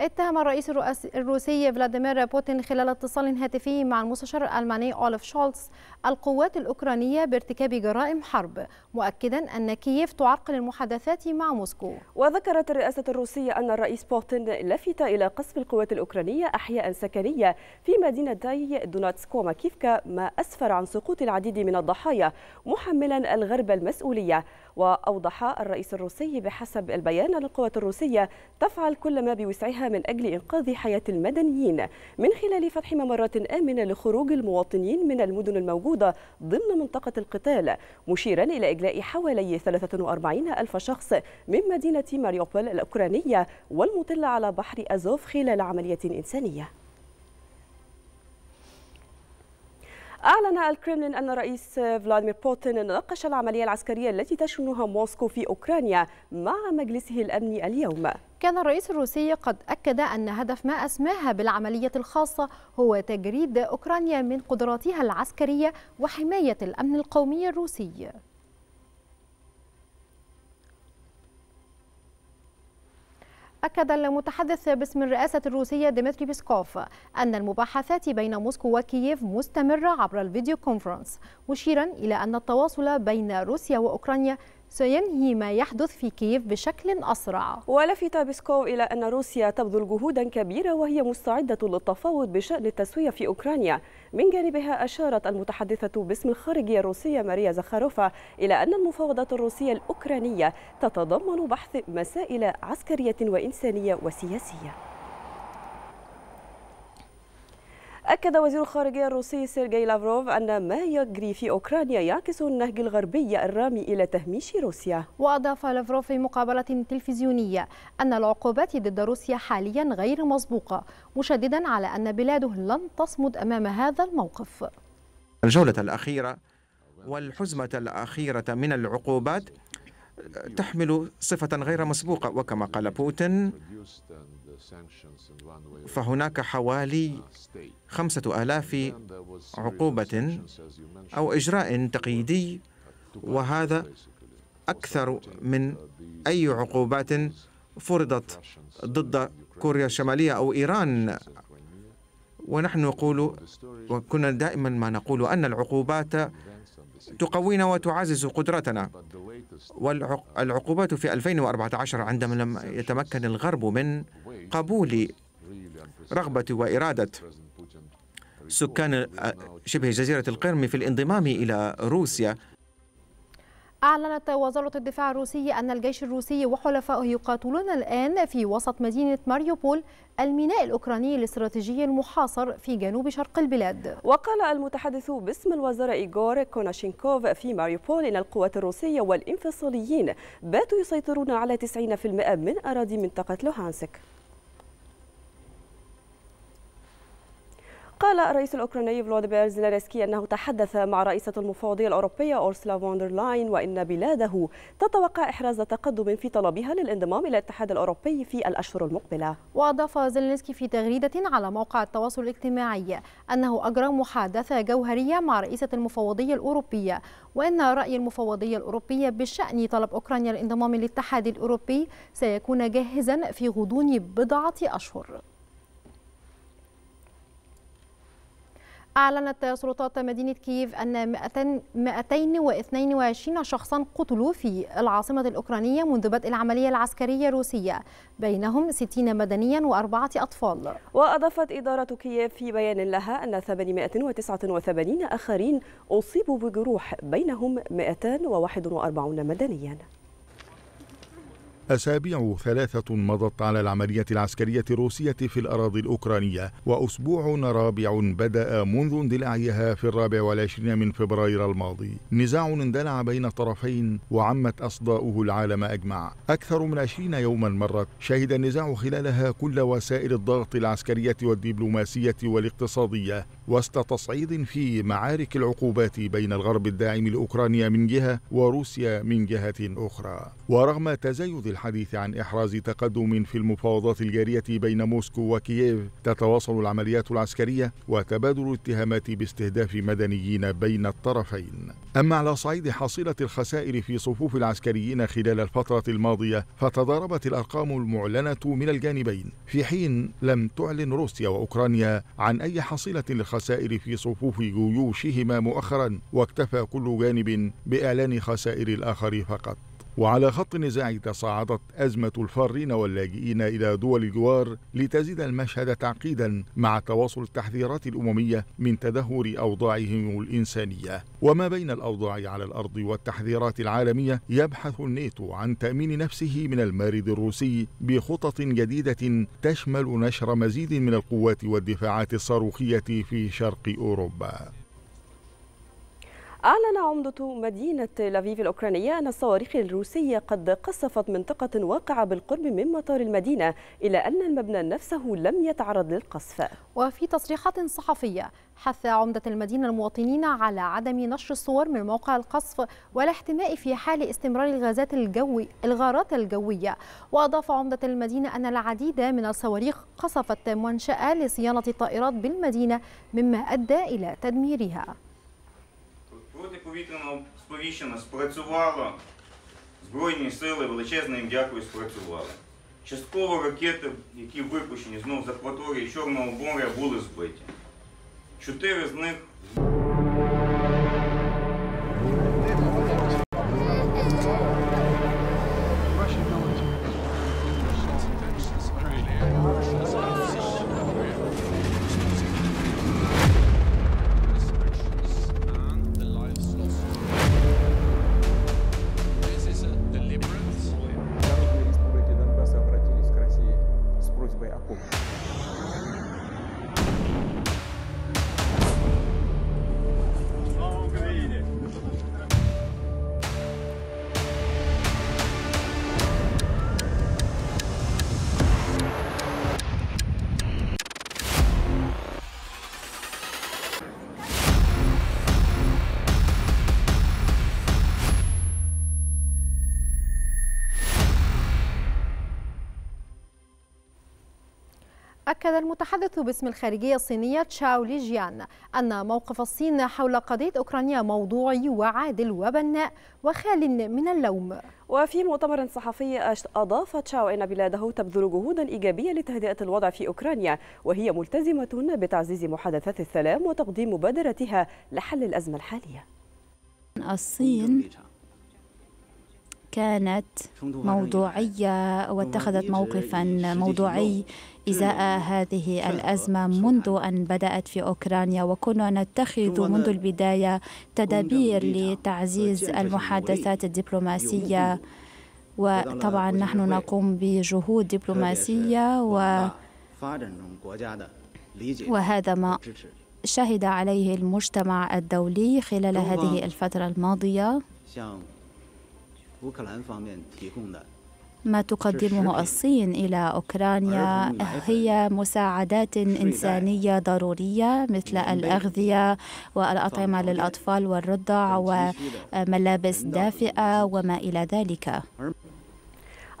اتهم الرئيس الروسي فلاديمير بوتين خلال اتصال هاتفي مع المستشار الألماني أولف شولتز القوات الأوكرانية بارتكاب جرائم حرب مؤكدا أن كييف تعرقل المحادثات مع موسكو وذكرت الرئاسة الروسية أن الرئيس بوتين لفت إلى قصف القوات الأوكرانية أحياء سكنية في مدينتي دوناتسك وماكيفكا ما أسفر عن سقوط العديد من الضحايا محملا الغرب المسؤولية وأوضح الرئيس الروسي بحسب البيان أن القوات الروسية تفعل كل ما بوسعها من أجل إنقاذ حياة المدنيين من خلال فتح ممرات آمنة لخروج المواطنين من المدن الموجودة ضمن منطقة القتال مشيرا إلى إجلاء حوالي 43 ألف شخص من مدينة ماريوبول الأوكرانية والمطلة على بحر أزوف خلال عملية إنسانية أعلن الكرملين أن الرئيس فلاديمير بوتين ناقش العملية العسكرية التي تشنها موسكو في أوكرانيا مع مجلسه الأمني اليوم كان الرئيس الروسي قد أكد أن هدف ما أسماها بالعملية الخاصة هو تجريد أوكرانيا من قدراتها العسكرية وحماية الأمن القومي الروسي أكد المتحدث باسم الرئاسة الروسية ديمتري بيسكوف أن المباحثات بين موسكو وكييف مستمرة عبر الفيديو كونفرنس مشيرا إلى أن التواصل بين روسيا وأوكرانيا سينهي ما يحدث في كييف بشكل أسرع ولفت بيسكوف إلى أن روسيا تبذل جهودا كبيرة وهي مستعدة للتفاوض بشأن التسوية في أوكرانيا من جانبها أشارت المتحدثة باسم الخارجية الروسية ماريا زخاروفا إلى أن المفاوضات الروسية الأوكرانية تتضمن بحث مسائل عسكرية وإنسانية وسياسية أكد وزير الخارجية الروسي سيرجي لافروف أن ما يجري في أوكرانيا يعكس النهج الغربي الرامي إلى تهميش روسيا وأضاف لافروف في مقابلة تلفزيونية أن العقوبات ضد روسيا حاليا غير مسبوقة مشددا على أن بلاده لن تصمد أمام هذا الموقف الجولة الأخيرة والحزمة الأخيرة من العقوبات تحمل صفة غير مسبوقة وكما قال بوتين فهناك حوالي خمسة آلاف عقوبة أو إجراء تقييدي وهذا أكثر من أي عقوبات فرضت ضد كوريا الشمالية أو إيران ونحن نقول وكنا دائما ما نقول أن العقوبات تقوينا وتعزز قدرتنا والعقوبات في 2014 عندما لم يتمكن الغرب من قبول رغبة وإرادة سكان شبه جزيرة القرم في الانضمام إلى روسيا أعلنت وزارة الدفاع الروسية أن الجيش الروسي وحلفائه يقاتلون الآن في وسط مدينة ماريوبول الميناء الأوكراني الاستراتيجي المحاصر في جنوب شرق البلاد وقال المتحدث باسم الوزارة إيغور كوناشينكوف في ماريوبول إن القوات الروسية والإنفصاليين باتوا يسيطرون على 90% من أراضي منطقة لوهانسك قال الرئيس الأوكراني فلاديمير زيلينسكي أنه تحدث مع رئيسة المفوضية الأوروبية أورسلا فوندرلاين وأن بلاده تتوقع إحراز تقدم في طلبها للانضمام إلى الاتحاد الأوروبي في الأشهر المقبلة وأضاف زيلينسكي في تغريدة على موقع التواصل الاجتماعي أنه أجرى محادثة جوهرية مع رئيسة المفوضية الأوروبية وأن رأي المفوضية الأوروبية بشأن طلب أوكرانيا الانضمام للاتحاد الأوروبي سيكون جاهزا في غضون بضعة أشهر أعلنت سلطات مدينة كييف أن 222 شخصا قتلوا في العاصمة الأوكرانية منذ بدء العملية العسكرية الروسية بينهم 60 مدنيا وأربعة أطفال وأضافت إدارة كييف في بيان لها أن 889 آخرين أصيبوا بجروح بينهم 241 مدنيا أسابيع ثلاثة مضت على العملية العسكرية الروسية في الأراضي الأوكرانية وأسبوع رابع بدأ منذ اندلاعها في الرابع والعشرين من فبراير الماضي نزاع اندلع بين طرفين وعمت أصداؤه العالم أجمع أكثر من عشرين يوما مرت شهد النزاع خلالها كل وسائل الضغط العسكرية والدبلوماسية والاقتصادية وسط تصعيد في معارك العقوبات بين الغرب الداعم لأوكرانيا من جهة وروسيا من جهة أخرى ورغم تزايد الحديث عن إحراز تقدم في المفاوضات الجارية بين موسكو وكييف تتواصل العمليات العسكرية وتبادل الاتهامات باستهداف مدنيين بين الطرفين أما على صعيد حصيلة الخسائر في صفوف العسكريين خلال الفترة الماضية فتضاربت الأرقام المعلنة من الجانبين في حين لم تعلن روسيا وأوكرانيا عن أي حصيلة للخسائر في صفوف جيوشهما مؤخرا واكتفى كل جانب بإعلان خسائر الآخر فقط وعلى خط النزاع تصاعدت أزمة الفارين واللاجئين إلى دول الجوار لتزيد المشهد تعقيدا مع تواصل التحذيرات الأممية من تدهور أوضاعهم الإنسانية وما بين الأوضاع على الأرض والتحذيرات العالمية يبحث الناتو عن تأمين نفسه من المارد الروسي بخطط جديدة تشمل نشر مزيد من القوات والدفاعات الصاروخية في شرق أوروبا أعلن عمدة مدينة لافيف الأوكرانية أن الصواريخ الروسية قد قصفت منطقة واقعة بالقرب من مطار المدينة إلى أن المبنى نفسه لم يتعرض للقصف وفي تصريحات صحفية حث عمدة المدينة المواطنين على عدم نشر الصور من موقع القصف والاحتماء في حال استمرار الغازات الجوي الغارات الجوية وأضاف عمدة المدينة أن العديد من الصواريخ قصفت منشأة لصيانة الطائرات بالمدينة مما أدى إلى تدميرها Протиповітряна сповіщення спрацювала. Збройні сили величезне їм дякую спрацювали. Частково ракети, які випущені знову за акваторії Чорного моря, були збиті. Чотири з них. أكد المتحدث باسم الخارجية الصينية تشاو ليجيان أن موقف الصين حول قضية أوكرانيا موضوعي وعادل وبناء وخال من اللوم وفي مؤتمر صحفي أضاف تشاو أن بلاده تبذل جهودا إيجابية لتهدئة الوضع في أوكرانيا وهي ملتزمة بتعزيز محادثات السلام وتقديم مبادرتها لحل الأزمة الحالية الصين كانت موضوعية واتخذت موقفا موضوعي إزاء هذه الأزمة منذ أن بدأت في أوكرانيا وكنا نتخذ منذ البداية تدابير لتعزيز المحادثات الدبلوماسية وطبعا نحن نقوم بجهود دبلوماسية و وهذا ما شهد عليه المجتمع الدولي خلال هذه الفترة الماضية ما تقدمه الصين إلى أوكرانيا هي مساعدات إنسانية ضرورية مثل الأغذية والأطعمة للأطفال والرضع وملابس دافئة وما إلى ذلك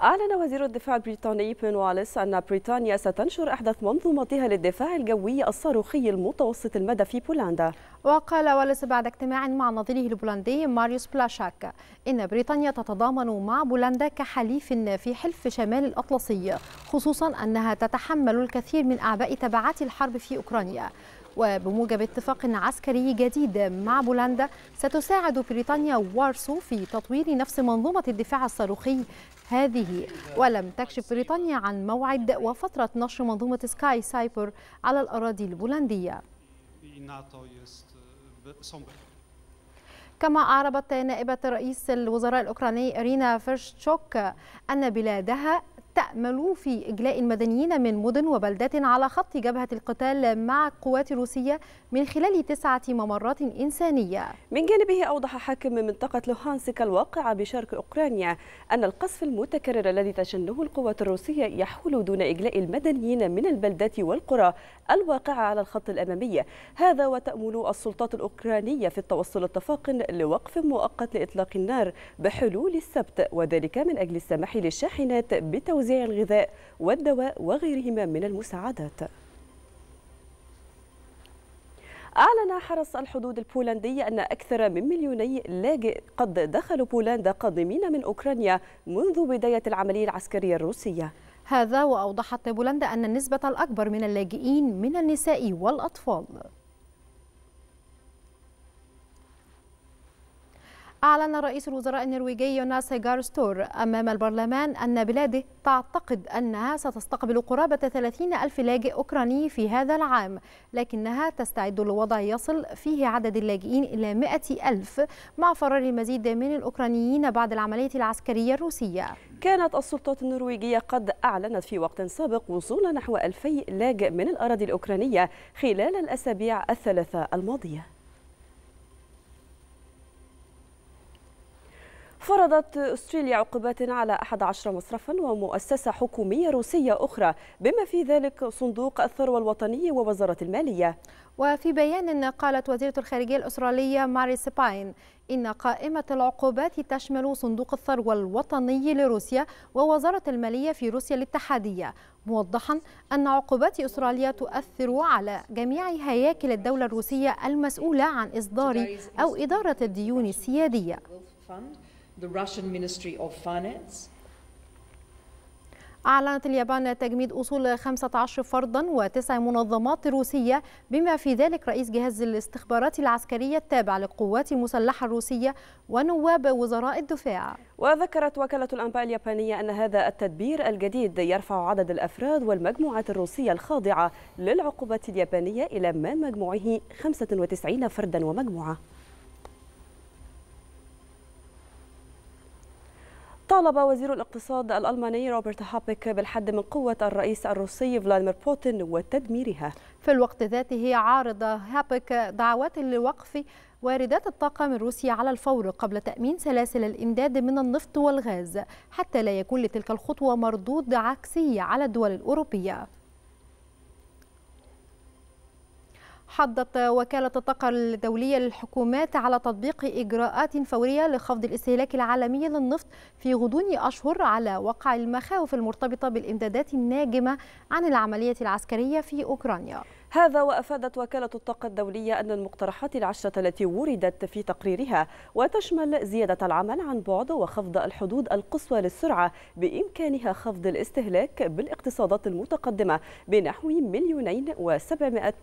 أعلن وزير الدفاع البريطاني بين واليس أن بريطانيا ستنشر أحدث منظومتها للدفاع الجوي الصاروخي المتوسط المدى في بولندا. وقال واليس بعد اجتماع مع نظيره البولندي ماريوس بلاشاك إن بريطانيا تتضامن مع بولندا كحليف في حلف شمال الأطلسي، خصوصا أنها تتحمل الكثير من أعباء تبعات الحرب في أوكرانيا. وبموجب اتفاق عسكري جديد مع بولندا ستساعد بريطانيا وارسو في تطوير نفس منظومة الدفاع الصاروخي هذه ولم تكشف بريطانيا عن موعد وفترة نشر منظومة سكاي سايبر على الأراضي البولندية كما أعربت نائبة رئيس الوزراء الأوكراني إرينا فيرشتشوك أن بلادها تأمل في إجلاء المدنيين من مدن وبلدات على خط جبهة القتال مع القوات الروسية من خلال تسعة ممرات إنسانية من جانبه أوضح حاكم منطقة لوهانسك الواقعة بشرق أوكرانيا أن القصف المتكرر الذي تشنه القوات الروسية يحول دون إجلاء المدنيين من البلدات والقرى الواقعة على الخط الأمامي هذا وتأمل السلطات الأوكرانية في التوصل اتفاق لوقف مؤقت لإطلاق النار بحلول السبت وذلك من أجل السماح للشاحنات بتوزيع توزيع الغذاء والدواء وغيرهما من المساعدات أعلن حرس الحدود البولندي أن أكثر من مليوني لاجئ قد دخلوا بولندا قادمين من أوكرانيا منذ بداية العملية العسكرية الروسية هذا وأوضحت بولندا أن النسبة الأكبر من اللاجئين من النساء والأطفال أعلن رئيس الوزراء النرويجي يوناس جارستور أمام البرلمان أن بلاده تعتقد أنها ستستقبل قرابة 30 ألف لاجئ أوكراني في هذا العام لكنها تستعد لوضع يصل فيه عدد اللاجئين إلى 100 ألف مع فرار المزيد من الأوكرانيين بعد العملية العسكرية الروسية كانت السلطات النرويجية قد أعلنت في وقت سابق وصول نحو 2000 لاجئ من الأراضي الأوكرانية خلال الأسابيع الثلاثة الماضية فرضت أستراليا عقوبات على 11 مصرفا ومؤسسة حكومية روسية أخرى بما في ذلك صندوق الثروة الوطنية ووزارة المالية وفي بيان قالت وزيرة الخارجية الأسترالية ماري سباين إن قائمة العقوبات تشمل صندوق الثروة الوطني لروسيا ووزارة المالية في روسيا الاتحادية موضحا أن عقوبات أستراليا تؤثر على جميع هياكل الدولة الروسية المسؤولة عن إصدار أو إدارة الديون السيادية the Russian Ministry of Finance. أعلنت اليابان تجميد أصول 15 فردا وتسع منظمات روسية بما في ذلك رئيس جهاز الاستخبارات العسكرية التابع للقوات المسلحة الروسية ونواب وزراء الدفاع وذكرت وكالة الأنباء اليابانية أن هذا التدبير الجديد يرفع عدد الأفراد والمجموعات الروسية الخاضعة للعقوبات اليابانية إلى ما مجموعه 95 فردا ومجموعة طالب وزير الاقتصاد الألماني روبرت هابيك بالحد من قوة الرئيس الروسي فلاديمير بوتين وتدميرها في الوقت ذاته عارض هابيك دعوات لوقف واردات الطاقة من روسيا على الفور قبل تأمين سلاسل الإمداد من النفط والغاز حتى لا يكون لتلك الخطوة مردود عكسي على الدول الأوروبية حضت وكالة الطاقة الدولية للحكومات على تطبيق إجراءات فورية لخفض الاستهلاك العالمي للنفط في غضون أشهر على وقع المخاوف المرتبطة بالإمدادات الناجمة عن العملية العسكرية في أوكرانيا هذا وأفادت وكالة الطاقة الدولية أن المقترحات العشرة التي وردت في تقريرها وتشمل زيادة العمل عن بعد وخفض الحدود القصوى للسرعة بإمكانها خفض الاستهلاك بالاقتصادات المتقدمة بنحو مليونين وسبعمائة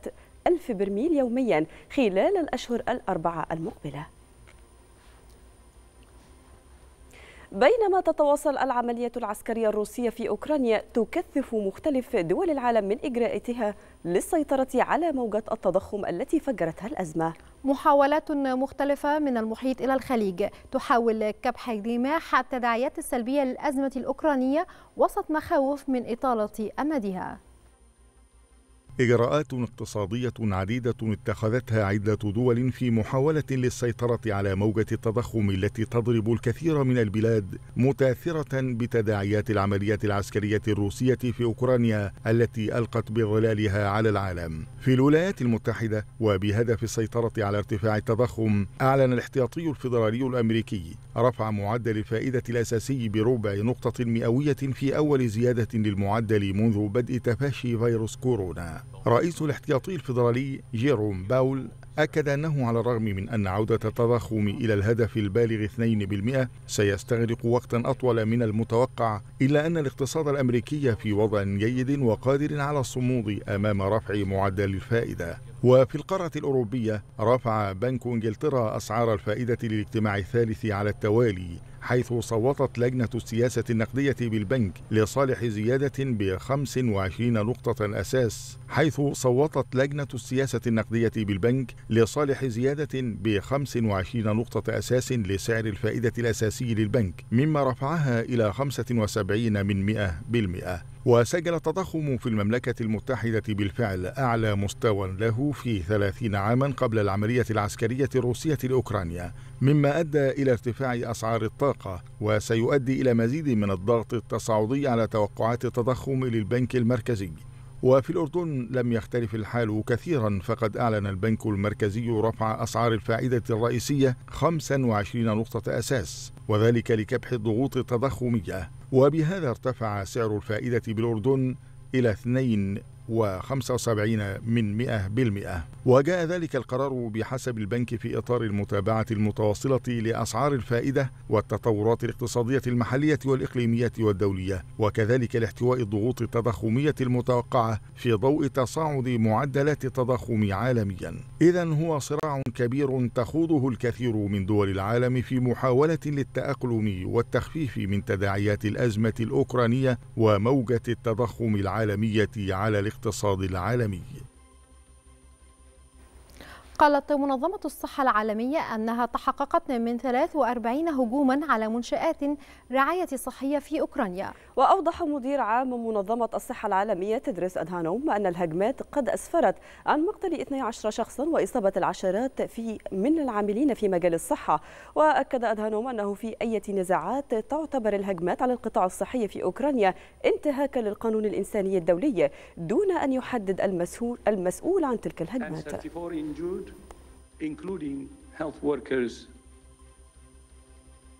ألف برميل يوميا خلال الأشهر الأربعة المقبلة بينما تتواصل العملية العسكرية الروسية في أوكرانيا تكثف مختلف دول العالم من إجراءاتها للسيطرة على موجة التضخم التي فجرتها الأزمة محاولات مختلفة من المحيط إلى الخليج تحاول كبح جماح التداعيات السلبية للأزمة الأوكرانية وسط مخاوف من إطالة أمدها إجراءات اقتصادية عديدة اتخذتها عدة دول في محاولة للسيطرة على موجة التضخم التي تضرب الكثير من البلاد متاثرة بتداعيات العمليات العسكرية الروسية في أوكرانيا التي ألقت بظلالها على العالم. في الولايات المتحدة وبهدف السيطرة على ارتفاع التضخم أعلن الاحتياطي الفيدرالي الأمريكي رفع معدل الفائدة الأساسي بربع نقطة مئوية في أول زيادة للمعدل منذ بدء تفاشي فيروس كورونا. رئيس الاحتياطي الفيدرالي جيروم باول أكد أنه على الرغم من أن عودة التضخم إلى الهدف البالغ 2% سيستغرق وقتا أطول من المتوقع إلا أن الاقتصاد الأمريكي في وضع جيد وقادر على الصمود أمام رفع معدل الفائدة وفي القارة الأوروبية رفع بنك إنجلترا أسعار الفائدة للاجتماع الثالث على التوالي حيث صوتت لجنة السياسة النقدية بالبنك لصالح زيادة ب 25 نقطة أساس حيث صوتت لجنة السياسة النقدية بالبنك لصالح زيادة ب 25 نقطة أساس لسعر الفائدة الأساسي للبنك مما رفعها إلى 75 من 100 بالمئة وسجل التضخم في المملكة المتحدة بالفعل أعلى مستوى له في 30 عاما قبل العملية العسكرية الروسية لأوكرانيا مما أدى إلى ارتفاع أسعار الطاقة وسيؤدي إلى مزيد من الضغط التصاعدي على توقعات التضخم للبنك المركزي وفي الأردن لم يختلف الحال كثيرا فقد أعلن البنك المركزي رفع أسعار الفائدة الرئيسية 25 نقطة أساس وذلك لكبح الضغوط التضخمية وبهذا ارتفع سعر الفائدة بالأردن إلى و75 من 100% وجاء ذلك القرار بحسب البنك في إطار المتابعة المتواصلة لأسعار الفائدة والتطورات الاقتصادية المحلية والإقليمية والدولية وكذلك لاحتواء الضغوط التضخمية المتوقعة في ضوء تصاعد معدلات التضخم عالميا إذا هو صراع كبير تخوضه الكثير من دول العالم في محاولة للتأقلم والتخفيف من تداعيات الأزمة الأوكرانية وموجة التضخم العالمية على الاقتصاد الاقتصاد العالمي قالت منظمة الصحة العالمية أنها تحققت من 43 هجوما على منشآت رعاية صحية في أوكرانيا وأوضح مدير عام منظمة الصحة العالمية تدرس أدهانوم أن الهجمات قد أسفرت عن مقتل 12 شخصا وإصابة العشرات في من العاملين في مجال الصحة وأكد أدهانوم أنه في أي نزاعات تعتبر الهجمات على القطاع الصحي في أوكرانيا انتهاكا للقانون الإنساني الدولي دون أن يحدد المسؤول عن تلك الهجمات including health workers